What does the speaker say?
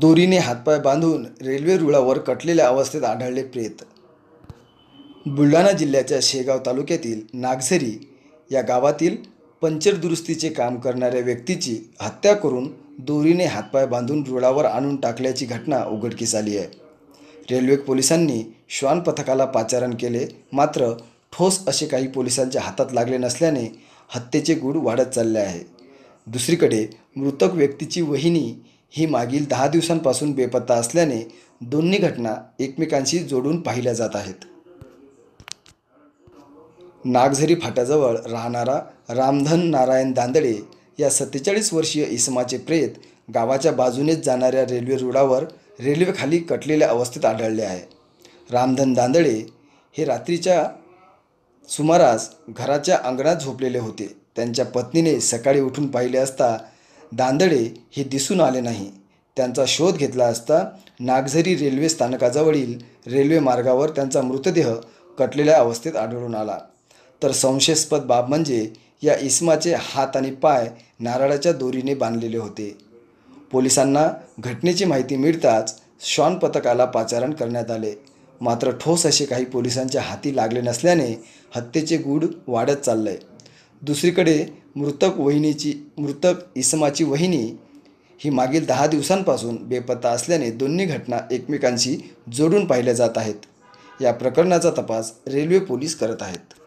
दोरीने हातपाय बांधून रेल्वे रुळावर कटलेल्या अवस्थेत आढळले प्रेत बुलढाणा जिल्ह्याच्या शेगाव तालुक्यातील नागझरी या गावातील पंचरदुरुस्तीचे दुरुस्तीचे काम करणाऱ्या व्यक्तीची हत्या करून दोरीने हातपाय बांधून रुळावर आणून टाकल्याची घटना उघडकीस आली आहे रेल्वे पोलिसांनी श्वान पथकाला पाचारण केले मात्र ठोस असे काही पोलिसांच्या हातात लागले नसल्याने हत्येचे गुढ वाढत चालले आहे दुसरीकडे मृतक व्यक्तीची वहिनी ही मागील दहा दिवसांपासून बेपत्ता असल्याने दोन्ही घटना एकमेकांशी जोडून पाहिल्या जात आहेत नागझरी फाट्याजवळ राहणारा रामधन नारायण दांदळे या सत्तेचाळीस वर्षीय इसमाचे प्रेत गावाच्या बाजूनेच जाणाऱ्या रेल्वे रुळावर रेल्वेखाली कटलेल्या अवस्थेत आढळले आहे रामधन दांदळे हे रात्रीच्या सुमारास घराच्या अंगणात झोपलेले होते त्यांच्या पत्नीने सकाळी उठून पाहिले असता दांदळे हे दिसून आले नाही त्यांचा शोध घेतला असता नागझरी रेल्वे स्थानकाजवळील रेल्वे मार्गावर त्यांचा मृतदेह कटलेल्या अवस्थेत आढळून आला तर संशयास्पद बाब म्हणजे या इस्माचे हात आणि पाय नारळाच्या दोरीने बांधलेले होते पोलिसांना घटनेची माहिती मिळताच श्वान पथकाला पाचारण करण्यात आले मात्र ठोस असे काही पोलिसांच्या हाती लागले नसल्याने हत्येचे गूढ वाढत चालले दुसरीकडे मृतक वहिनीची मृतक इसमाची वहिनी ही मागील दहा दिवसांपासून बेपत्ता असल्याने दोन्ही घटना एकमेकांशी जोडून पाहिल्या जात आहेत या प्रकरणाचा तपास रेल्वे पोलीस करत आहेत